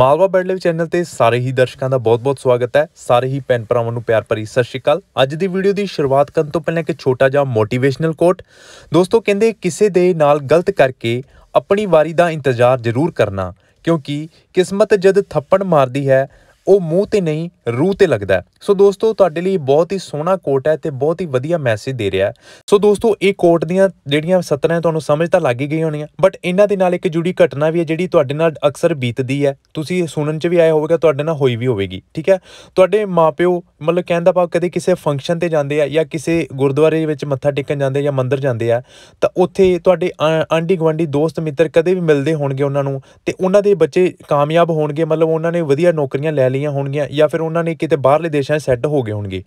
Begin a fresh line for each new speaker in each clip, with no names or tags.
Malwa ਬੈਡਲੇਵ channel ਤੇ ਸਾਰੇ ਹੀ ਦਰਸ਼ਕਾਂ ਦਾ ਬਹੁਤ-ਬਹੁਤ ਸਵਾਗਤ ਹੈ ਸਾਰੇ ਹੀ ਪੈਨ ਭਰਾਵਾਂ ਨੂੰ ਪਿਆਰ ਭਰੀ ਸਤਿ ਸ਼੍ਰੀ ਅਕਾਲ ਅੱਜ ਦੀ ਵੀਡੀਓ ਦੀ ਸ਼ੁਰੂਆਤ ਕਰਨ ਤੋਂ ਪਹਿਲਾਂ ਇੱਕ ਛੋਟਾ ਜਿਹਾ ਮੋਟੀਵੇਸ਼ਨਲ ਕੋਟ ਦੋਸਤੋ ਕਹਿੰਦੇ ਕਿਸੇ ਦੇ ਨਾਲ ਗਲਤ ਕਰਕੇ ਆਪਣੀ ਵਾਰੀ ਦਾ ਇੰਤਜ਼ਾਰ ਜ਼ਰੂਰ ਕਰਨਾ ਕਿਉਂਕਿ ਕਿਸਮਤ ਜਦ ਥੱਪੜ ਮਾਰਦੀ ਹੈ ਉਹ ਮੂੰਹ ਤੇ ਨਹੀਂ ਰੂਹ ਤੇ ਲੱਗਦਾ ਸੋ ਦੋਸਤੋ ਤੁਹਾਡੇ ਲਈ ਬਹੁਤ ਹੀ ਸੋਹਣਾ ਕੋਟ ਹੈ ਤੇ ਬਹੁਤ ਹੀ ਵਧੀਆ ਮੈਸੇਜ ਦੇ ਰਿਹਾ ਸੋ ਦੋਸਤੋ ਇਹ ਕੋਟ ਦੀਆਂ ਜਿਹੜੀਆਂ ਸਤਰਾਂ ਤੁਹਾਨੂੰ ਸਮਝ ਤਾਂ ਲੱਗ ਹੀ ਗਈ ਹੋਣੀਆਂ ਬਟ ਇਹਨਾਂ ਦੇ ਨਾਲ ਇੱਕ ਜੁੜੀ ਘਟਨਾ ਵੀ ਹੈ ਜਿਹੜੀ ਤੁਹਾਡੇ ਨਾਲ ਅਕਸਰ ਬੀਤਦੀ ਹੈ ਤੁਸੀਂ ਇਹ ਸੁਣਨ 'ਚ ਵੀ ਆਇਆ ਹੋਵੇਗਾ ਤੁਹਾਡੇ ਨਾਲ ਹੋਈ ਵੀ ਹੋਵੇਗੀ ਠੀਕ ਹੈ ਤੁਹਾਡੇ ਮਾਪਿਓ ਮਤਲਬ ਕਹਿੰਦਾ ਪਾ ਕਦੇ ਕਿਸੇ ਫੰਕਸ਼ਨ ਤੇ ਜਾਂਦੇ ਆ ਜਾਂ ਕਿਸੇ ਗੁਰਦੁਆਰੇ ਵਿੱਚ ਮੱਥਾ ਟੇਕਣ ਜਾਂਦੇ ਜਾਂ ਮੰਦਿਰ ਜਾਂਦੇ ਆ ਤਾਂ ਉੱਥੇ ਤੁਹਾਡੇ ਆਂਡੀ ਗਵਾਂਡੀ ਦੋਸਤ ਮਿੱਤਰ ਕਦੇ ਵੀ ਮਿਲਦੇ ਹੋਣਗੇ ਉਹਨਾਂ ਨੂੰ ਤੇ ਉਹਨਾਂ ਦੇ ਬੱਚੇ ਕਾਮਯਾਬ ਹੋਣਗੇ ਮਤਲਬ ਉਹਨਾਂ ਨੇ ਵਧੀਆ ਨੌਕਰੀਆਂ ਲੈ ਲਈਆਂ ਹੋਣਗੀਆਂ ਜਾਂ ਫਿਰ ਉਹਨਾਂ ਨੇ ਕਿਤੇ ਬਾਹਰਲੇ ਦੇਸ਼ਾਂ 'ਚ ਸੈੱਟ ਹੋ ਗਏ ਹੋਣਗੇ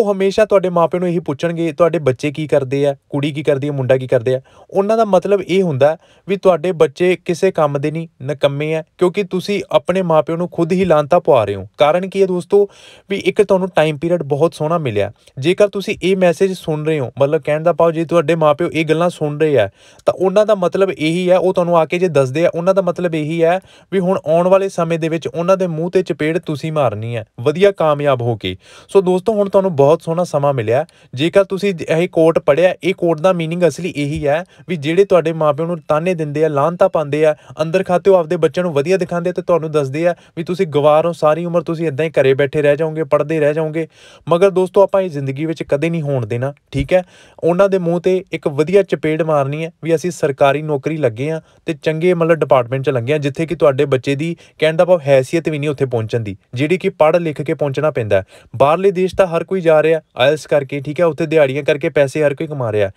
ਉਹ ਹਮੇਸ਼ਾ ਤੁਹਾਡੇ ਮਾਪਿਆਂ ਨੂੰ ਇਹੀ ਪੁੱਛਣਗੇ ਤੁਹਾਡੇ ਬੱਚੇ ਕੀ ਕਰਦੇ ਆ ਕੁੜੀ ਕੀ ਕਰਦੀ ਆ ਮੁੰਡਾ ਕੀ ਕਰਦੇ ਆ ਉਹਨਾਂ ਦਾ ਮਤਲਬ ਇਹ ਹੁੰਦਾ ਵੀ ਤੁਹਾਡੇ ਬੱਚੇ ਕਿਸੇ ਕੰਮ ਦੇ ਨਹੀਂ ਨਕੰਮੇ ਆ ਕਿਉਂਕਿ ਤੁਸੀਂ ਆਪਣੇ ਮਾਪਿਆਂ ਨੂੰ ਖੁਦ ਹੀ ਲਾਂਤਾ ਪਵਾ ਰਹੇ ਹੋ ਕਾਰਨ ਕੀ ਹੈ ਦੋਸਤੋ ਵੀ ਇੱਕ ਤੁਹਾਨੂੰ ਟਾਈਮ ਪੀਰੀਅਡ ਬਹੁਤ ਸੋਹਣਾ ਮਿਲਿਆ ਜੇਕਰ ਤੁਸੀਂ ਇਹ ਮੈਸੇਜ ਸੁਣ ਰਹੇ ਹੋ ਮਤਲਬ ਕਹਿਣ ਦਾ ਪਾਉ ਜੇ ਤੁਹਾਡੇ ਮਾਪਿਓ ਇਹ ਗੱਲਾਂ ਸੁਣ ਰਹੇ ਆ ਤਾਂ ਉਹਨਾਂ ਦਾ ਮਤਲਬ ਇਹੀ ਹੈ ਉਹ ਤੁਹਾਨੂੰ ਆ ਕੇ ਜੇ ਦੱਸਦੇ ਆ ਉਹਨਾਂ ਦਾ ਮਤਲਬ ਇਹੀ ਹੈ ਵੀ ਹੁਣ ਆਉਣ ਵਾਲੇ ਸਮੇਂ ਦੇ ਵਿੱਚ ਉਹਨਾਂ ਦੇ ਮੂੰਹ ਤੇ ਚਪੇੜ ਤੁਸੀਂ ਮਾਰਨੀ ਹੈ ਵਧੀਆ ਕਾਮਯਾਬ ਹੋ ਕੇ ਸੋ ਦੋਸਤੋ ਹੁਣ ਤੁਹਾਨੂੰ ਬਹੁਤ ਸੋਹਣਾ ਸਮਾਂ ਮਿਲਿਆ ਜੇਕਰ ਤੁਸੀਂ ਇਹ ਕੋਟ ਪੜਿਆ ਇਹ ਕੋਟ ਦਾ मीनिंग ਅਸਲੀ ਇਹੀ ਹੈ ਵੀ ਜਿਹੜੇ ਤੁਹਾਡੇ ਮਾਪਿਆਂ ਨੂੰ ਤਾਨੇ ਦਿੰਦੇ ਆ ਲਾਂਤਾ ਪਾਉਂਦੇ ਆ ਅੰਦਰ ਖਾਤੇ ਉਹ ਆਪਦੇ ਬੱਚਿਆਂ ਨੂੰ ਵਧੀਆ ਦਿਖਾਉਂਦੇ ਤੇ ਤੁਹਾਨੂੰ ਦੱਸਦੇ ਆ ਵੀ ਤੁਸੀਂ ਗਵਾਰ ਹੋ ਸਾਰੀ ਉਮਰ ਤੁਸੀਂ ਇਦਾਂ ਹੀ ਘਰੇ ਬੈਠੇ ਰਹਿ ਜਾਓਗੇ ਪੜਦੇ ਰਹਿ ਜਾਓਗੇ ਮਗਰ ਦੋਸਤੋ ਆਪਾਂ ਇਹ ਜ਼ਿੰਦਗੀ ਵਿੱਚ ਕਦੇ ਨਹੀਂ ਹੋਣ ਦੇਣਾ ਠੀਕ ਹੈ ਉਹਨਾਂ ਦੇ ਮੂੰਹ ਤੇ ਇੱਕ ਵਧੀਆ ਚਪੇੜ ਮਾਰਨੀ ਹੈ ਵੀ ਅਸੀਂ ਸਰਕਾਰੀ ਨੌਕਰੀ ਲੱਗੇ ਆ ਤੇ ਚੰਗੇ ਮਤਲਬ ਡਿਪਾਰਟਮੈਂਟ 'ਚ ਲੱਗੇ ਆ ਜਿੱਥੇ ਕਿ ਤੁਹਾਡੇ ਬੱਚੇ ਦੀ ਕਹਿਣ ਦਾ ਭਾਵ ਹੈਸੀਅਤ ਵੀ ਨਹੀਂ ਉੱਥੇ ਪਹੁੰਚਣ ਦੀ ਦੀ ਜਿਹੜੀ ਕਿ ਪੜ੍ਹ ਲਿਖ ਕੇ ਪਹੁੰਚਣਾ ਪੈਂਦਾ ਬਾਹਰਲੇ ਦੇਸ਼ ਤਾਂ ਹਰ ਕੋਈ ਜਾ ਰਿਹਾ ਆਇਲਸ ਕਰਕੇ ਠੀਕ ਹੈ ਉੱਥੇ ਦਿਹਾੜੀਆਂ ਕਰਕੇ ਪੈਸੇ ਹਰ ਕੋਈ ਕਮਾ ਰਿਹਾ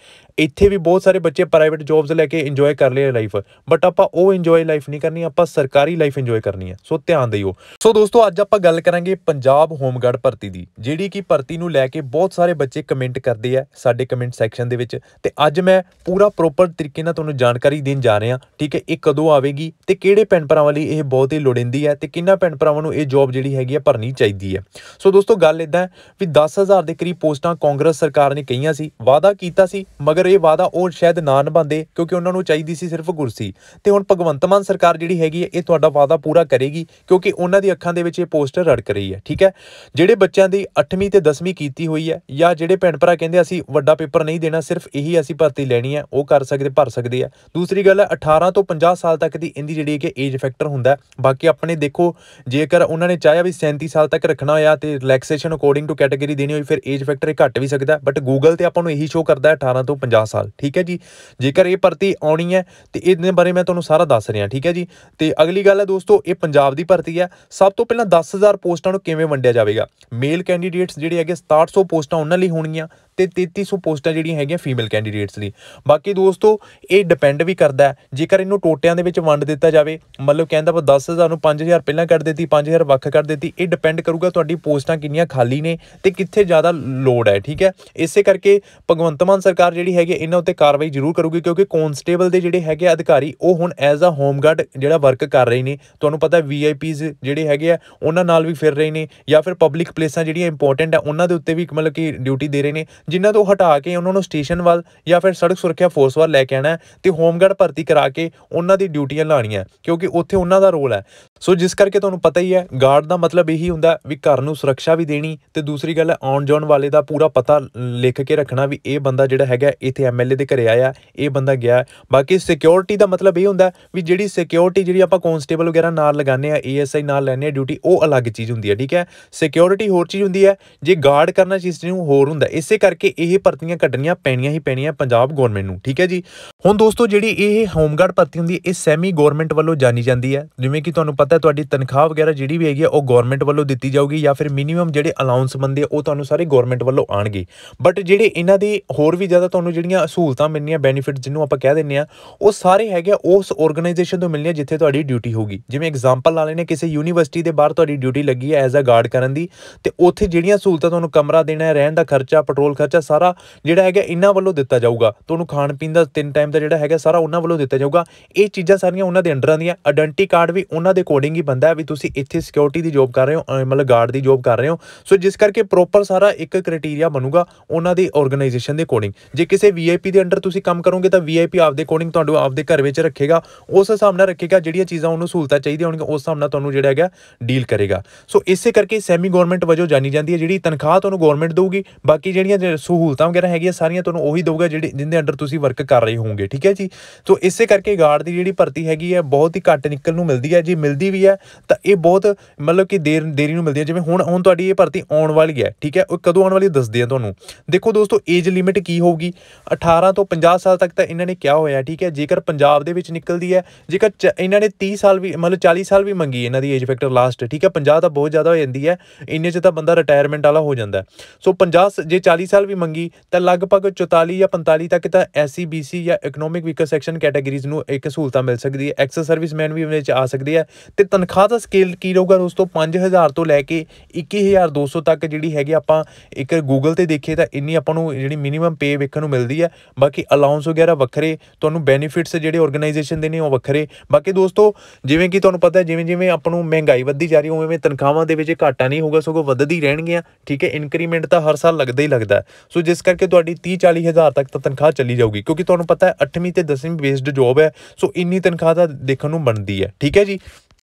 ਇੱਥੇ ਵੀ ਬਹੁਤ ਸਾਰੇ ਬੱਚੇ ਪ੍ਰਾਈਵੇਟ ਜੌਬਸ ਲੈ ਕੇ ਇੰਜੋਏ ਕਰ ਰਹੇ ਲਾਈਫ ਬਟ ਆਪਾਂ ਉਹ ਇੰਜੋਏ ਲਾਈਫ ਨਹੀਂ ਕਰਨੀ ਆਪਾਂ ਸਰਕਾਰੀ ਲਾਈਫ ਇੰਜੋਏ ਕਰਨੀ ਹੈ ਸੋ ਧਿਆਨ ਦਿਓ ਸੋ ਦੋਸਤੋ ਅੱਜ ਆਪਾਂ ਗੱਲ ਕਰਾਂਗੇ ਪੰਜਾਬ ਹੋਮਗਾਰਡ ਭਰਤੀ ਦੀ ਜਿਹੜੀ ਕਿ ਭਰਤੀ ਨੂੰ ਲੈ ਕੇ ਬਹੁਤ ਸਾਰੇ ਬੱਚੇ ਕਮੈਂਟ ਕਰਦੇ ਆ ਸਾਡੇ ਕਮੈਂਟ ਸੈਕਸ਼ਨ ਦੇ ਵਿੱਚ ਤੇ ਅੱਜ ਮੈਂ ਪੂਰਾ ਪ੍ਰੋਪਰ ਤਰੀਕੇ ਨਾਲ ਤੁਹਾਨੂੰ ਜਾਣਕਾਰੀ ਦੇਣ ਜਾ ਰਿਹਾ ਠੀਕ ਹੈ ਇਹ ਕਦੋਂ ਆਵੇਗੀ ਤੇ ਕਿਹੜੇ ਭੈਣ ਭਰਾਵਾਂ ਲਈ ਇਹ ਬਹੁਤ ਹੀ ਲੋੜੀਂਦੀ ਹੈ ਤੇ ਕਿੰਨਾ ਭੈਣ ਭਰਾਵਾਂ ਨੂੰ ਇਹ ਜੋ ਜੌਬ ਜਿਹੜੀ ਹੈਗੀ ਆ ਭਰਨੀ ਚਾਹੀਦੀ ਹੈ ਸੋ ਦੋਸਤੋ ਗੱਲ ਇਦਾਂ ਵੀ 10000 ਦੇ ਕਰੀਬ ਪੋਸਟਾਂ ਕਾਂਗਰਸ ਸਰਕਾਰ ਨੇ ਕਹੀਆਂ ਸੀ ਵਾਅਦਾ ਕੀਤਾ ਸੀ ਮਗਰ ਇਹ ਵਾਅਦਾ ਉਹ ਸ਼ਾਇਦ ਨਾ ਨਿਭਾਉਂਦੇ ਕਿਉਂਕਿ ਉਹਨਾਂ ਨੂੰ ਚਾਹੀਦੀ ਸੀ ਸਿਰਫ ਕੁਰਸੀ ਤੇ ਹੁਣ ਭਗਵੰਤ ਮਾਨ ਸਰਕਾਰ ਜਿਹੜੀ ਹੈਗੀ ਹੈ ਇਹ ਤੁਹਾਡਾ ਵਾਅਦਾ ਪੂਰਾ ਕਰੇਗੀ ਕਿਉਂਕਿ ਉਹਨਾਂ ਦੀ ਅੱਖਾਂ ਦੇ ਵਿੱਚ ਇਹ ਪੋਸਟਰ ਰੜਕ ਰਹੀ ਹੈ ਠੀਕ ਹੈ ਜਿਹੜੇ ਬੱਚਿਆਂ ਦੀ 8ਵੀਂ ਤੇ 10ਵੀਂ ਕੀਤੀ ਹੋਈ ਹੈ ਜਾਂ ਜਿਹੜੇ ਭੈਣ ਭਰਾ ਕਹਿੰਦੇ ਅਸੀਂ ਵੱਡਾ ਪੇਪਰ ਨਹੀਂ ਦੇਣਾ ਸਿਰਫ ਇਹੀ ਅਸੀਂ ਭਰਤੀ ਲੈਣੀ ਹੈ ਉਹ ਕਰ ਸਕਦੇ ਭਰ ਸਕਦੇ ਆ ਦੂਸਰੀ ਗੱਲ ਹੈ 18 ਤੋਂ 50 ਸਾਲ ਤੱਕ ਦੀ ਇਹਦੀ ਜਿਹੜੀ ਕਿ ਏਜ ਫੈਕਟਰ ਹੁੰਦਾ ਬਾਕੀ ਆਪਣੇ ਦੇਖੋ ਜੇਕਰ ਉਹਨਾਂ ਨੇ ਨੇ ਚਾਹਿਆ ਵੀ 37 ਸਾਲ ਤੱਕ ਰੱਖਣਾ ਹੋਇਆ ਤੇ ਰਿਲੈਕਸੇਸ਼ਨ ਅਕੋਰਡਿੰਗ ਟੂ ਕੈਟਾਗਰੀ ਦੇਣੀ ਹੋਈ ਫਿਰ ਏਜ ਫੈਕਟਰ ਘੱਟ ਵੀ ਸਕਦਾ ਬਟ ਗੂਗਲ ਤੇ ਆਪਾਂ ਨੂੰ ਇਹੀ ਸ਼ੋ ਕਰਦਾ ਹੈ 18 ਤੋਂ 50 ਸਾਲ ਠੀਕ ਹੈ ਜੀ ਜੇਕਰ ਇਹ ਭਰਤੀ ਆਉਣੀ ਹੈ ਤੇ ਇਹਦੇ ਬਾਰੇ ਮੈਂ ਤੁਹਾਨੂੰ ਸਾਰਾ ਦੱਸ ਰਿਹਾ ਠੀਕ ਹੈ ਜੀ ਤੇ ਅਗਲੀ ਗੱਲ ਹੈ ਦੋਸਤੋ ਇਹ ਪੰਜਾਬ ਦੀ ਭਰਤੀ ਹੈ ਸਭ ਤੋਂ ਪਹਿਲਾਂ 10000 ਪੋਸਟਾਂ ਨੂੰ ਕਿਵੇਂ ਵੰਡਿਆ ਜਾਵੇਗਾ ਮੇਲ ਕੈਂਡੀਡੇਟਸ ਜਿਹੜੇ ਹੈਗੇ 6700 ਪੋਸਟਾਂ ਉਹਨਾਂ ਲਈ ਹੋਣਗੀਆਂ ਤੇ 3300 ਪੋਸਟਾਂ ਜਿਹੜੀਆਂ ਹੈਗੀਆਂ ਫੀਮੇਲ ਕੈਂਡੀਡੇਟਸ ਲਈ ਬਾਕੀ ਦੋਸਤੋ ਇਹ ਡਿਪੈਂਡ ਵੀ ਕਰਦਾ ਜੇਕਰ ਇਹਨੂੰ ਟੋਟਿਆਂ ਦੇ ਵਿੱਚ ਵੰਡ ਦਿੱਤਾ ਜਾਵੇ ਮਤਲਬ ਕਹਿੰਦਾ ਆਪਾਂ 10000 ਨੂੰ 5000 ਪਹਿਲਾਂ ਕੱਢ ਦਿੱਤੀ 5000 ਵੱਖ ਕਰ ਦਿੱਤੀ ਇਹ ਡਿਪੈਂਡ ਕਰੂਗਾ ਤੁਹਾਡੀ ਪੋਸਟਾਂ ਕਿੰਨੀਆਂ ਖਾਲੀ ਨੇ ਤੇ ਕਿੱਥੇ ਜ਼ਿਆਦਾ ਲੋਡ ਹੈ ਠੀਕ ਹੈ ਇਸੇ ਕਰਕੇ ਭਗਵੰਤ ਮਾਨ ਸਰਕਾਰ ਜਿਹੜੀ ਹੈਗੀ ਇਹਨਾਂ ਉੱਤੇ ਕਾਰਵਾਈ ਜ਼ਰੂਰ ਕਰੂਗੀ ਕਿਉਂਕਿ ਕਨਸਟੇਬਲ ਦੇ ਜਿਹੜੇ ਹੈਗੇ ਅਧਿਕਾਰੀ ਉਹ ਹੁਣ ਐਜ਼ ਅ ਹੋਮ ਗਾਰਡ ਜਿਹੜਾ ਵਰਕ ਕਰ ਰਹੇ ਨੇ ਤੁਹਾਨੂੰ ਪਤਾ ਵੀਆਈਪੀਜ਼ ਜਿਹੜੇ ਹੈਗੇ ਆ ਉਹਨਾਂ ਨਾਲ ਵੀ ਫਿਰ ਰਹੇ ਨੇ ਜਾਂ ਫਿਰ ਪਬਲਿਕ ਪਲੇਸਾਂ ਜਿਹੜੀਆਂ ਇੰਪੋਰਟੈਂਟ ਆ ਉਹਨਾਂ ਦੇ ਉੱਤੇ ਵੀ ਮਤਲਬ ਕਿ ਡਿਊਟੀ ਦੇ ਰਹੇ ਨੇ ਜਿਨ੍ਹਾਂ ਤੋਂ ਹਟਾ ਕੇ ਉਹਨਾਂ ਨੂੰ ਸਟੇਸ਼ਨ ਵੱਲ ਜਾਂ ਫਿਰ ਸੜਕ ਸੁਰੱਖਿਆ ਫੋਰਸ ਵੱਲ ਲੈ ਕੇ ਆਣਾ ਤੇ ਹੋਮਗਾਰਡ ਭਰਤੀ ਕਰਾ ਕੇ ਉਹਨਾਂ ਦੀ ਡਿਊਟੀਆਂ ਲਾਣੀਆਂ ਕਿਉਂਕਿ ਉੱਥੇ ਉਹਨਾਂ ਦਾ ਰੋਲ ਹੈ ਸੋ ਜਿਸ ਕਰਕੇ ਤੁਹਾਨੂੰ ਪਤਾ ਹੀ ਹੈ ਗਾਰਡ ਦਾ ਮਤਲਬ ਇਹੀ ਹੁੰਦਾ ਵੀ ਘਰ ਨੂੰ ਸੁਰੱਖਿਆ ਵੀ ਦੇਣੀ ਤੇ ਦੂਸਰੀ ਗੱਲ ਆਉਣ ਜਾਣ ਵਾਲੇ ਦਾ ਪੂਰਾ ਪਤਾ ਲਿਖ ਕੇ ਰੱਖਣਾ ਵੀ ਇਹ ਬੰਦਾ ਜਿਹੜਾ ਹੈਗਾ ਇੱਥੇ ਐਮਐਲਏ ਦੇ ਘਰੇ ਆਇਆ ਇਹ ਬੰਦਾ ਗਿਆ ਬਾਕੀ ਸਿਕਿਉਰਿਟੀ ਦਾ ਮਤਲਬ ਇਹ ਹੁੰਦਾ ਵੀ ਜਿਹੜੀ ਸਿਕਿਉਰਿਟੀ ਜਿਹੜੀ ਆਪਾਂ ਕਨਸਟੇਬਲ ਵਗੈਰਾ ਨਾਲ ਲਗਾਉਂਦੇ ਆ ਏਐਸਆਈ ਨਾਲ ਲੈਣੇ ਆ ਡਿਊਟੀ ਉਹ ਅਲੱਗ ਚੀਜ਼ ਹੁੰਦੀ ਹੈ ਠੀਕ ਹੈ ਸਿਕਿਉਰਿਟੀ ਹੋਰ ਚੀਜ਼ ਹੁੰਦੀ ਹੈ ਜੇ ਗਾਰਡ ਕਰਨਾ ਚੀਜ਼ ਨੂੰ ਹੋਰ ਹੁੰਦਾ ਇਸੇ ਕਰ ਕਰਕੇ ਇਹ ਭਰਤੀਆਂ ਕੱਢਣੀਆਂ ਪੈਣੀਆਂ ਹੀ ਪੈਣੀਆਂ ਪੰਜਾਬ ਗਵਰਨਮੈਂਟ ਨੂੰ ਠੀਕ ਹੈ ਜੀ ਹੁਣ ਦੋਸਤੋ ਜਿਹੜੀ ਇਹ ਹੋਮਗਾਰਡ ਭਰਤੀ ਹੁੰਦੀ ਹੈ ਇਹ ਸੈਮੀ ਗਵਰਨਮੈਂਟ ਵੱਲੋਂ ਜਾਣੀ ਜਾਂਦੀ ਹੈ ਜਿਵੇਂ ਕਿ ਤੁਹਾਨੂੰ ਪਤਾ ਹੈ ਤੁਹਾਡੀ ਤਨਖਾਹ ਵਗੈਰਾ ਜਿਹੜੀ ਵੀ ਹੈਗੀ ਉਹ ਗਵਰਨਮੈਂਟ ਵੱਲੋਂ ਦਿੱਤੀ ਜਾਊਗੀ ਜਾਂ ਫਿਰ ਮਿਨੀਮਮ ਜਿਹੜੇ ਅਲਾਉਂਸ ਬੰਦੇ ਉਹ ਤੁਹਾਨੂੰ ਸਾਰੇ ਗਵਰਨਮੈਂਟ ਵੱਲੋਂ ਆਣਗੇ ਬਟ ਜਿਹੜੇ ਇਹਨਾਂ ਦੇ ਹੋਰ ਵੀ ਜ਼ਿਆਦਾ ਤੁਹਾਨੂੰ ਜਿਹੜੀਆਂ ਸਹੂਲਤਾਂ ਮਿਲਣੀਆਂ ਬੈਨੀਫਿਟ ਜਿਹਨੂੰ ਆਪਾਂ ਕਹਿ ਦਿੰਨੇ ਆ ਉਹ ਸਾਰੇ ਹੈਗੇ ਉਸ ਆਰਗੇਨਾਈਜੇਸ਼ਨ ਤੋਂ ਮਿਲਣੀਆਂ ਜਿੱਥੇ ਤੁਹਾਡੀ ਡਿਊਟੀ ਹੋਗੀ ਜਿਵੇਂ ਐਗਜ਼ਾਮਪਲ ਲਾ ਲੈਨੇ ਕਿਸੇ ਯੂਨੀਵਰਸਿਟੀ ਦੇ ਬਾਹਰ ਤੁਹਾਡੀ ਡਿਊਟੀ ਲੱਗੀ ਹੈ ਐਜ਼ ਅ ਗਾਰਡ ਕਰਨ ਦੀ ਤੇ ਉੱਥੇ ਜਿਹੜੀਆਂ ਸਹੂਲਤਾਂ ਤੁਹਾਨੂੰ ਕਮਰਾ ਦੇਣਾ ਰਹਿਣ ਦਾ ਖਰਚਾ ਪੈਟਰੋਲ ਖਰਚਾ ਸਾਰਾ ਜਿਹੜਾ ਹੈਗਾ ਇਹਨਾਂ ਵੱਲੋਂ ਦਿੱਤਾ ਜਾਊਗਾ ਤੁਹਾਨੂੰ ਖਾਣ ਪੀਣ ਦਾ ਤਿੰਨ ਟਾਈਮ ਦਾ ਜਿਹੜਾ ਹੈਗਾ ਸਾਰਾ ਉਹਨਾਂ ਵੱਲੋਂ ਦਿੱਤਾ ਜਾਊਗਾ ਇਹ ਚੀਜ਼ਾਂ ਸਾਰੀਆਂ ਉਹਨਾਂ ਦੇ ਅੰਡਰਾਂ ਦੀਆਂ ਆਇਡੈਂਟੀ ਕਾਰਡ ਵੀ ਉਹਨਾਂ ਦੇ ਅਕੋਰਡਿੰਗ ਹੀ ਬੰਦਾ ਹੈ ਵੀ ਤੁਸੀਂ ਇੱਥੇ ਸਿਕਿਉਰਿਟੀ ਦੀ ਜੌਬ ਕਰ ਰਹੇ ਹੋ ਮਤਲਬ ਗਾਰਡ ਦੀ ਜੌਬ ਕਰ ਰਹੇ ਹੋ ਸੋ ਜਿਸ ਕਰਕੇ ਪ੍ਰੋਪਰ ਸਾਰਾ ਇੱਕ ਕ੍ਰਾਈਟੇਰੀਆ ਬਣੂਗਾ ਉਹਨਾਂ ਦੀ ਆਰਗੇਨਾਈਜੇਸ਼ਨ ਦੇ ਅਕੋਰਡਿੰਗ ਜੇ ਕਿਸੇ ਵੀਆਈਪੀ ਦੇ ਅੰਡਰ ਤੁਸੀਂ ਕੰਮ ਕਰੋਗੇ ਤਾਂ ਵੀਆਈਪੀ ਆਪਦੇ ਅਕੋਰਡਿੰਗ ਤੁਹਾਨੂੰ ਆਪਦੇ ਘਰ ਵਿੱਚ ਰੱਖੇਗਾ ਉਸ ਹਿਸਾਬ ਨਾਲ ਰੱਖੇਗਾ ਜਿਹੜੀਆਂ ਚੀਜ਼ਾਂ ਉਹਨੂੰ ਸਹੂਲਤਾਂ ਚਾਹੀਦੀਆਂ ਹੋਣਗੀਆਂ ਉਸ ਹਿਸਾਬ ਨਾਲ ਤੁਹਾਨੂੰ ਜਿਹੜਾ ਹੈਗਾ ਡੀਲ ਕਰੇਗਾ ਸੋ ਇਸੇ ਕਰਕੇ ਸੈਮੀ ਗਵਰਨਮੈਂਟ ਵਜੋਂ ਜਾਣੀ ਜਾਂਦੀ ਹੈ ਜਿਹੜੀ ਤਨਖਾਹ ਤੁਹਾਨੂੰ ਗਵਰਨਮੈਂਟ ਦੇਊਗੀ ਬਾਕੀ ਜਿਹੜੀਆਂ ਸਹੂਲਤਾਂ ਵਗੈਰਾ ਹੈਗੀਆਂ ਸਾਰੀਆਂ ਤੁਹਾਨੂੰ ਉਹੀ ਦੇਊਗਾ ਜਿਹੜੇ ਜਿੰਦੇ ਅੰਡਰ ਤੁਸੀਂ ਵਰਕ ਕਰ ਰਹੇ ਹੋਵੋਗੇ ਠੀਕ ਹੈ ਜੀ ਸੋ ਇਸੇ ਕਰਕੇ ਗਾਰਡ ਦੀ ਜਿਹੜੀ ਭਰਤੀ ਹੈਗੀ ਹੈ ਬਹੁਤ ਹੀ ਘੱਟ ਨਿਕਲ ਨੂੰ ਮਿਲਦੀ ਹੈ ਜੀ ਮਿਲਦੀ ਵੀ ਹੈ ਤਾਂ ਇਹ ਬਹੁਤ ਮਤਲਬ ਕਿ ਦੇਰ ਦੇਰੀ ਨੂੰ ਮਿਲਦੀ ਹੈ ਜਿਵੇਂ ਹੁਣ ਹੁਣ ਤੁਹਾਡੀ ਇਹ ਭਰਤੀ ਆਉਣ ਵਾਲੀ ਹੈ ਠੀਕ ਹੈ ਉਹ ਕਦੋਂ ਆਉਣ ਵਾਲੀ ਦੱਸਦੇ ਆ ਤੁਹਾਨੂੰ ਦੇਖੋ ਦੋਸਤੋ ਏਜ ਲਿਮਿਟ ਕੀ ਹੋਊਗੀ 18 ਤੋਂ 50 ਸਾਲ ਤੱਕ ਤਾਂ ਇਹਨਾਂ ਨੇ ਕਿਹਾ ਹੋਇਆ ਠੀਕ ਹੈ ਜੇਕਰ ਪੰਜਾਬ ਦੇ ਵਿੱਚ ਨਿਕਲਦੀ ਹੈ ਜੇਕਰ ਇਹਨਾਂ ਨੇ 30 ਸਾਲ ਵੀ ਮਤਲਬ 40 ਸਾਲ ਵੀ ਮੰਗੀ ਇਹਨਾਂ ਦੀ ਏਜ ਫੈਕਟਰ ਲਾਸਟ ਠੀਕ ਹੈ 50 ਤਾਂ ਬਹੁਤ ਜ਼ਿਆਦਾ ਹੋ ਜਾਂਦੀ ਹੈ ਇੰਨੇ 'ਚ ਤਾਂ ਬੰਦਾ ਰਿਟਾਇਰਮੈਂਟ ਵਾਲਾ ਹੋ ਜਾਂਦਾ ਸੋ 50 ਜੇ 40 ਸਾਲ ਸਾਲ ਵੀ ਮੰਗੀ ਤਾਂ ਲਗਭਗ 44 ਜਾਂ 45 ਤੱਕ ਤਾਂ ਐਸਸੀ ਬੀਸੀ e ਜਾਂ ਇਕਨੋਮਿਕ ਵੀਕਰ ਸੈਕਸ਼ਨ ਕੈਟਾਗਰੀਜ਼ ਨੂੰ ਇੱਕ ਸਹੂਲਤਾਂ ਮਿਲ ਸਕਦੀ ਹੈ ਐਕਸ ਸਰਵਿਸਮੈਨ ਵੀ ਵਿੱਚ ਆ ਸਕਦੇ ਆ ਤੇ ਤਨਖਾਹ ਦਾ ਸਕੇਲ ਕੀ ਰਹੂਗਾ ਦੋਸਤੋ 5000 ਤੋਂ ਲੈ ਕੇ 21200 ਤੱਕ ਜਿਹੜੀ ਹੈਗੀ ਆਪਾਂ ਇੱਕ ਗੂਗਲ ਤੇ ਦੇਖੀਏ ਤਾਂ ਇੰਨੀ ਆਪਾਂ ਨੂੰ ਜਿਹੜੀ ਮਿਨੀਮਮ ਪੇ ਵੇਖਣ ਨੂੰ ਮਿਲਦੀ ਹੈ ਬਾਕੀ ਅਲਾਉਂਸ ਵਗੈਰਾ ਵੱਖਰੇ ਤੁਹਾਨੂੰ ਬੈਨੀਫਿਟਸ ਜਿਹੜੇ ਆਰਗੇਨਾਈਜੇਸ਼ਨ ਦੇ ਨੇ ਉਹ ਵੱਖਰੇ ਬਾਕੀ ਦੋਸਤੋ ਜਿਵੇਂ ਕਿ ਤੁਹਾਨੂੰ ਪਤਾ ਹੈ ਜਿਵੇਂ ਜਿਵੇਂ ਆਪਾਂ ਨੂੰ ਮਹਿੰਗਾਈ ਵੱਧਦੀ ਜਾ ਰਹੀ ਉਵੇਂ ਉਵੇਂ ਤਨਖਾਹਾਂ ਦੇ ਵਿੱਚ ਘਾਟਾ ਨਹੀਂ ਹੋਊਗਾ ਸਗੋਂ ਵੱਧਦੀ ਰਹਿਣਗੀਆਂ ਠੀਕ ਹੈ ਇਨਕਰੀਮੈਂਟ ਤਾਂ ਹਰ ਸਾਲ ਲੱਗਦਾ ਹੀ ਲੱਗਦਾ ਸੋ ਜਿਸ ਕਰਕੇ ਤੁਹਾਡੀ 30 40 ਹਜ਼ਾਰ ਤੱਕ ਤਾਂ ਤਨਖਾਹ ਚੱਲੀ ਜਾਊਗੀ ਕਿਉਂਕਿ ਤੁਹਾਨੂੰ ਪਤਾ ਹੈ 8ਵੀਂ ਤੇ 10ਵੀਂ ਬੇਸਡ ਜੋਬ ਹੈ ਸੋ ਇੰਨੀ ਤਨਖਾਹ ਦਾ ਦੇਖਣ ਨੂੰ ਬਣਦੀ ਹੈ ਠੀਕ ਹੈ ਜੀ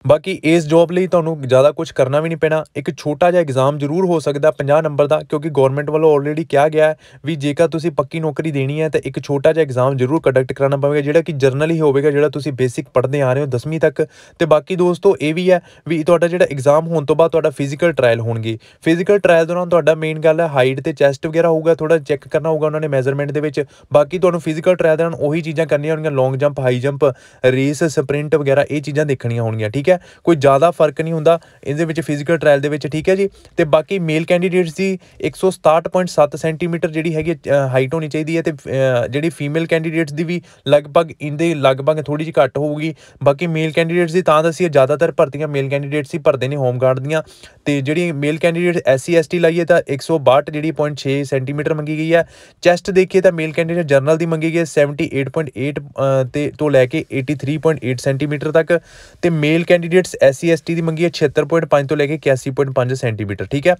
ਬਾਕੀ ਇਸ ਜੌਬ ਲਈ ਤੁਹਾਨੂੰ ਜ਼ਿਆਦਾ ਕੁਝ ਕਰਨਾ ਵੀ ਨਹੀਂ ਪੈਣਾ ਇੱਕ ਛੋਟਾ ਜਿਹਾ ਐਗਜ਼ਾਮ ਜ਼ਰੂਰ ਹੋ ਸਕਦਾ 50 ਨੰਬਰ ਦਾ ਕਿਉਂਕਿ ਗਵਰਨਮੈਂਟ ਵੱਲੋਂ ਆਲਰੇਡੀ ਕਿਹਾ ਗਿਆ ਹੈ ਵੀ ਜੇਕਰ ਤੁਸੀਂ ਪੱਕੀ ਨੌਕਰੀ ਦੇਣੀ ਹੈ ਤਾਂ ਇੱਕ ਛੋਟਾ ਜਿਹਾ ਐਗਜ਼ਾਮ ਜ਼ਰੂਰ ਕੰਡਕਟ ਕਰਾਉਣਾ ਪਵੇਗਾ ਜਿਹੜਾ ਕਿ ਜਰਨਲ ਹੀ ਹੋਵੇਗਾ ਜਿਹੜਾ ਤੁਸੀਂ ਬੇਸਿਕ ਪੜ੍ਹਦੇ ਆ ਰਹੇ ਹੋ 10ਵੀਂ ਤੱਕ ਤੇ ਬਾਕੀ ਦੋਸਤੋ ਇਹ ਵੀ ਹੈ ਵੀ ਤੁਹਾਡਾ ਜਿਹੜਾ ਐਗਜ਼ਾਮ ਹੋਣ ਤੋਂ ਬਾਅਦ ਤੁਹਾਡਾ ਫਿਜ਼ੀਕਲ ਟ੍ਰਾਇਲ ਹੋਣਗੇ ਫਿਜ਼ੀਕਲ ਟ੍ਰਾਇਲ ਦੌਰਾਨ ਤੁਹਾਡਾ ਮੇਨ ਗੱਲ ਹੈ ਹਾਈਟ ਤੇ ਚੈਸਟ ਵਗੈਰਾ ਹੋਊਗਾ ਥੋੜਾ ਚੈੱਕ ਕਰਨਾ ਹੋਊਗਾ ਉਹਨਾਂ ਨੇ ਮੈਜ਼ਰਮੈਂਟ ਦੇ ਵਿੱਚ ਬਾਕੀ ਤੁਹਾਨੂੰ ਫਿਜ਼ੀਕਲ ਟ੍ਰਾਇਲ ਦੌਰਾਨ ਉਹੀ ਚੀਜ਼ਾਂ ਕਰਨੀਆਂ ਹੋਣਗੀਆਂ long jump high jump race sprint ਵਗੈਰਾ ਇਹ ਚੀਜ਼ਾਂ ਦੇਖਣੀਆਂ ਹੋਣਗੀਆਂ ਠੀਕ ਹੈ ਕੋਈ ਜ਼ਿਆਦਾ ਫਰਕ ਨਹੀਂ ਹੁੰਦਾ ਇਹਦੇ ਵਿੱਚ ਫਿਜ਼ੀਕਲ ਟ੍ਰਾਇਲ ਦੇ ਵਿੱਚ ਠੀਕ ਹੈ ਜੀ ਤੇ ਬਾਕੀ ਮੇਲ ਕੈਂਡੀਡੇਟਸ ਦੀ 167.7 ਸੈਂਟੀਮੀਟਰ ਜਿਹੜੀ ਹੈਗੀ ਹਾਈਟ ਹੋਣੀ ਚਾਹੀਦੀ ਹੈ ਤੇ ਜਿਹੜੀ ਫੀਮੇਲ ਕੈਂਡੀਡੇਟਸ ਦੀ ਵੀ ਲਗਭਗ ਇਹਦੇ ਲਗਭਗ ਥੋੜੀ ਜਿਹੀ ਘੱਟ ਹੋਊਗੀ ਬਾਕੀ ਮੇਲ ਕੈਂਡੀਡੇਟਸ ਦੀ ਤਾਂ ਦੱਸੀਏ ਜ਼ਿਆਦਾਤਰ ਭਰਤੀਆਂ ਮੇਲ ਕੈਂਡੀਡੇਟਸ ਹੀ ਭਰਦੇ ਨੇ ਹੋਮ ਗਾਰਡ ਦੀਆਂ ਤੇ ਜਿਹੜੀ ਮੇਲ ਕੈਂਡੀਡੇਟ ਐਸਸੀ ਐਸਟੀ ਲਾਈਏ ਤਾਂ 162 ਜਿਹੜੀ 0.6 ਸੈਂਟੀਮੀਟਰ ਮੰਗੀ ਗਈ ਹੈ ਚੈਸਟ ਦੇਖੀਏ ਤਾਂ ਮੇਲ ਕੈਂਡੀਡੇਟ ਜਰਨਲ ਦੀ ਮੰਗੀ ਗਈ ਹੈ 78.8 ਤੇ ਤੋਂ ਲੈ ਕੇ 83.8 ਸੈਂਟੀਮੀਟਰ ਤੱਕ ਤੇ ਮੇਲ ਕੈਂਡੀਡੇਟਸ ਐਸਸੀ ਐਸਟੀ ਦੀ ਮੰਗੀ ਹੈ 76.5 ਤੋਂ ਲੈ ਕੇ 81.5 ਸੈਂਟੀਮੀਟਰ ਠੀਕ ਹੈ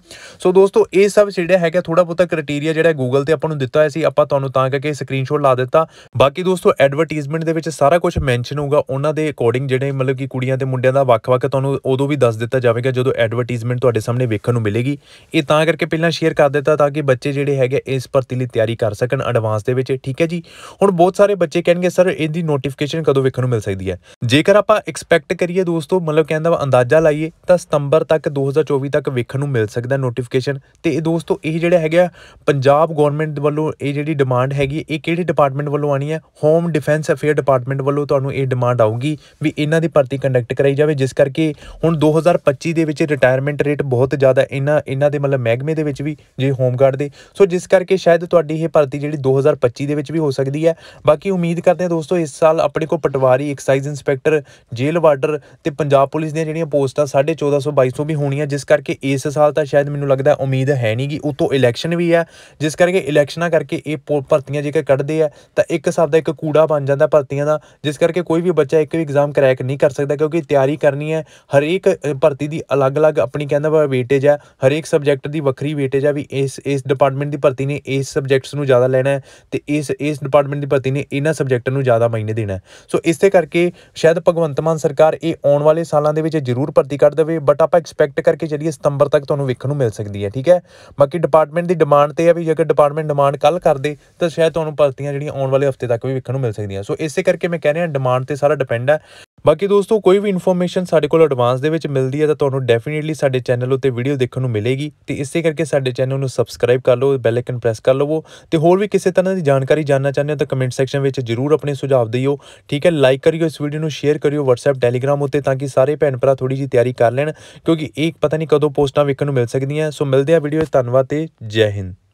ਸੋ ਦੋਸਤੋ ਇਹ ਸਭ ਜਿਹੜਾ ਹੈਗਾ ਥੋੜਾ ਬਹੁਤਾ ਕ੍ਰਾਈਟੇਰੀਆ ਜਿਹੜਾ ਗੂਗਲ ਤੇ ਆਪਾਂ ਨੂੰ ਦਿੱਤਾ ਹੋਇਆ ਸੀ ਆਪਾਂ ਤੁਹਾਨੂੰ ਤਾਂ ਕਰਕੇ ਸਕਰੀਨਸ਼ਾਟ ਲਾ ਦਿੱਤਾ ਬਾਕੀ ਦੋਸਤੋ ਐਡਵਰਟਾਈਜ਼ਮੈਂਟ ਦੇ ਵਿੱਚ ਸਾਰਾ ਕੁਝ ਮੈਂਸ਼ਨ ਹੋਊਗਾ ਉਹਨਾਂ ਦੇ ਅਕੋਰਡਿੰਗ ਜਿਹੜੇ ਮਤਲਬ ਕਿ ਕੁੜੀਆਂ ਤੇ ਮੁੰਡਿਆਂ ਦਾ ਵੱਖ-ਵੱਖ ਤੁਹਾਨੂੰ ਉਦੋਂ ਵੀ ਦੱਸ ਦਿੱਤਾ ਜਾਵੇਗਾ ਜਦੋਂ ਐਡਵਰਟਾਈਜ਼ਮੈਂਟ ਤੁਹਾਡੇ ਸਾਹਮਣੇ ਵੇਖਣ ਨੂੰ ਮਿਲੇਗੀ ਇਹ ਤਾਂ ਕਰਕੇ ਪਹਿਲਾਂ ਸ਼ੇਅਰ ਕਰ ਦਿੱਤਾ ਤਾਂ ਕਿ ਬੱਚੇ ਜਿਹੜੇ ਹੈਗੇ ਇਸ ਭਰਤੀ ਲਈ ਤਿਆਰੀ ਕਰ ਸਕਣ ਐਡਵਾਂਸ ਦੇ ਵਿੱਚ ਠੀਕ ਹੈ ਜੀ ਹੁਣ ਬਹੁਤ ਸਾਰੇ ਬੱਚੇ ਕਹਿਣਗੇ ਸਰ ਇਹਦੀ ਨੋਟੀਫਿਕੇਸ਼ਨ ਕਦੋਂ ਵੇਖਣ ਨੂੰ ਮਿਲ ਸਕਦੀ ਹੈ ਜੇਕਰ ਆਪਾਂ ਐਕਸਪੈਕਟ ਕਰੀਏ ਦੋਸਤ ਦੋਸਤੋ ਮਤਲਬ ਕਹਿੰਦਾ ਵਾ ਅੰਦਾਜ਼ਾ ਲਾਈਏ ਤਾਂ ਸਤੰਬਰ ਤੱਕ 2024 ਤੱਕ ਵੇਖਣ ਨੂੰ ਮਿਲ ਸਕਦਾ ਨੋਟੀਫਿਕੇਸ਼ਨ ਤੇ ਇਹ ਦੋਸਤੋ ਇਹ ਜਿਹੜਾ ਹੈਗਾ ਪੰਜਾਬ ਗਵਰਨਮੈਂਟ ਵੱਲੋਂ ਇਹ ਜਿਹੜੀ ਡਿਮਾਂਡ ਹੈਗੀ ਇਹ ਕਿਹੜੇ ਡਿਪਾਰਟਮੈਂਟ ਵੱਲੋਂ ਆਣੀ ਹੈ ਹੋਮ ਡਿਫੈਂਸ ਅਫੇਅਰ ਡਿਪਾਰਟਮੈਂਟ ਵੱਲੋਂ ਤੁਹਾਨੂੰ ਇਹ ਡਿਮਾਂਡ ਆਊਗੀ ਵੀ ਇਹਨਾਂ ਦੀ ਭਰਤੀ ਕੰਡਕਟ ਕਰਾਈ ਜਾਵੇ ਜਿਸ ਕਰਕੇ ਹੁਣ 2025 ਦੇ ਵਿੱਚ ਰਿਟਾਇਰਮੈਂਟ ਰੇਟ ਬਹੁਤ ਜ਼ਿਆਦਾ ਇਹਨਾਂ ਇਹਨਾਂ ਦੇ ਮਤਲਬ ਮਹਿਕਮੇ ਦੇ ਵਿੱਚ ਵੀ ਜੇ ਹੋਮ ਗਾਰਡ ਦੇ ਸੋ ਜਿਸ ਕਰਕੇ ਸ਼ਾਇਦ ਤੁਹਾਡੀ ਇਹ ਭਰਤੀ ਜਿਹੜੀ 2025 ਦੇ ਵਿੱਚ ਵੀ ਹੋ ਸਕਦੀ ਹੈ ਬਾਕੀ ਉਮੀਦ ਕਰਦੇ ਹਾਂ ਦੋਸਤੋ ਇਸ ਸਾਲ ਆਪਣੇ ਕੋ patwari excise inspector jail warder ਤੇ ਪੰਜਾਬ ਪੁਲਿਸ ਦੀਆਂ ਜਿਹੜੀਆਂ ਪੋਸਟਾਂ 1450 2200 ਵੀ ਹੋਣੀਆਂ ਜਿਸ ਕਰਕੇ ਇਸ ਸਾਲ ਤਾਂ ਸ਼ਾਇਦ ਮੈਨੂੰ ਲੱਗਦਾ ਉਮੀਦ ਹੈ ਨਹੀਂ ਕਿ ਉਤੋਂ ਇਲੈਕਸ਼ਨ ਵੀ ਹੈ ਜਿਸ ਕਰਕੇ ਇਲੈਕਸ਼ਨਾਂ ਕਰਕੇ ਇਹ ਭਰਤੀਆਂ ਜੇਕਰ ਕੱਢਦੇ ਆ ਤਾਂ ਇੱਕ ਹਿਸਾਬ ਦਾ ਇੱਕ ਕੂੜਾ ਬਣ ਜਾਂਦਾ ਭਰਤੀਆਂ ਦਾ ਜਿਸ ਕਰਕੇ ਕੋਈ ਵੀ ਬੱਚਾ ਇੱਕ ਵੀ ਐਗਜ਼ਾਮ ਕਰੈਕ ਨਹੀਂ ਕਰ ਸਕਦਾ ਕਿਉਂਕਿ ਤਿਆਰੀ ਕਰਨੀ ਹੈ ਹਰੇਕ ਭਰਤੀ ਦੀ ਅਲੱਗ-ਅਲੱਗ ਆਪਣੀ ਕਹਿੰਦਾ ਵਾ ਵੇਟੇਜ ਹੈ ਹਰੇਕ ਸਬਜੈਕਟ ਦੀ ਵੱਖਰੀ ਵੇਟੇਜ ਹੈ ਵੀ ਇਸ ਇਸ ਡਿਪਾਰਟਮੈਂਟ ਦੀ ਭਰਤੀ ਨੇ ਇਸ ਸਬਜੈਕਟਸ ਨੂੰ ਜ਼ਿਆਦਾ ਲੈਣਾ ਹੈ ਤੇ ਇਸ ਇਸ ਡਿਪਾਰਟਮੈਂਟ ਦੀ ਭਰਤੀ ਨੇ ਇਹਨਾਂ ਸਬਜੈਕਟ ਨੂੰ ਜ਼ਿਆਦਾ ਮਾਇਨੇ ਦੇਣਾ ਸੋ ਇਸੇ ਕਰਕੇ ਸ਼ਾਇਦ ਭਗਵੰਤ ਮਾਨ ਸਰਕਾਰ ਇਹ ਆਉਣ ਵਾਲੇ ਸਾਲਾਂ ਦੇ ਵਿੱਚ ਜ਼ਰੂਰ ਭਰਤੀ ਕਰ ਦੇਵੇ ਬਟ ਆਪਾਂ ਐਕਸਪੈਕਟ ਕਰਕੇ ਚੱਲੀਏ ਸਤੰਬਰ ਤੱਕ ਤੁਹਾਨੂੰ ਵੇਖਣ ਨੂੰ ਮਿਲ ਸਕਦੀ ਹੈ ਠੀਕ ਹੈ ਬਾਕੀ ਡਿਪਾਰਟਮੈਂਟ ਦੀ ਡਿਮਾਂਡ ਤੇ ਆ ਵੀ ਜੇਕਰ ਡਿਪਾਰਟਮੈਂਟ ਡਿਮਾਂਡ ਕੱਲ ਕਰਦੇ ਤਾਂ ਸ਼ਾਇਦ ਤੁਹਾਨੂੰ ਭਰਤੀਆਂ ਜਿਹੜੀਆਂ ਆਉਣ ਵਾਲੇ ਹਫਤੇ ਤੱਕ ਵੀ ਵੇਖਣ ਨੂੰ ਮਿਲ ਸਕਦੀਆਂ ਸੋ ਇਸੇ ਕਰਕੇ ਮੈਂ ਕਹਿ ਰਿਹਾ ਡਿਮਾਂਡ ਤੇ ਸਾਰਾ ਡਿਪੈਂਡ ਹੈ ਬਾਕੀ ਦੋਸਤੋ ਕੋਈ ਵੀ ਇਨਫੋਰਮੇਸ਼ਨ ਸਾਡੇ ਕੋਲ ਐਡਵਾਂਸ ਦੇ ਵਿੱਚ ਮਿਲਦੀ ਹੈ ਤਾਂ ਤੁਹਾਨੂੰ ਡੈਫੀਨਿਟਲੀ ਸਾਡੇ ਚੈਨਲ ਉੱਤੇ ਵੀਡੀਓ ਦੇਖਣ ਨੂੰ ਮਿਲੇਗੀ ਤੇ ਇਸੇ ਕਰਕੇ ਸਾਡੇ ਚੈਨਲ ਨੂੰ ਸਬਸਕ੍ਰਾਈਬ ਕਰ ਲਓ ਬੈਲ ਆਈਕਨ ਪ੍ਰੈਸ ਕਰ ਲਵੋ ਤੇ ਹੋਰ ਵੀ ਕਿਸੇ ਤਰ੍ਹਾਂ ਦੀ ਜਾਣਕਾਰੀ ਜਾਨਣਾ ਚਾਹੁੰਦੇ ਹੋ ਤਾਂ ਕਮੈਂਟ ਸੈਕਸ਼ਨ ਵਿੱਚ ਜਰੂਰ ਆਪਣੇ ਸੁਝਾਅ ਦਿਓ ਠੀਕ ਹੈ ਲਾਈਕ ਕਰਿਓ ਇਸ ਵੀਡੀਓ ਨੂੰ ਸ਼ੇਅਰ ਕਰਿਓ WhatsApp Telegram ਉੱਤੇ ਤਾਂ ਕਿ ਸਾਰੇ ਭੈਣ ਭਰਾ ਥੋੜੀ ਜੀ ਤਿਆਰੀ ਕਰ ਲੈਣ ਕਿਉਂਕਿ ਇਹ ਪਤਾ ਨਹੀਂ ਕਦੋਂ ਪੋਸਟਾਂ ਵੇਖਣ ਨੂੰ ਮਿਲ ਸਕਦੀਆਂ ਸੋ ਮਿਲਦੇ ਆ ਵੀਡੀਓ ਧੰਨਵਾਦ ਤੇ ਜੈ ਹਿੰਦ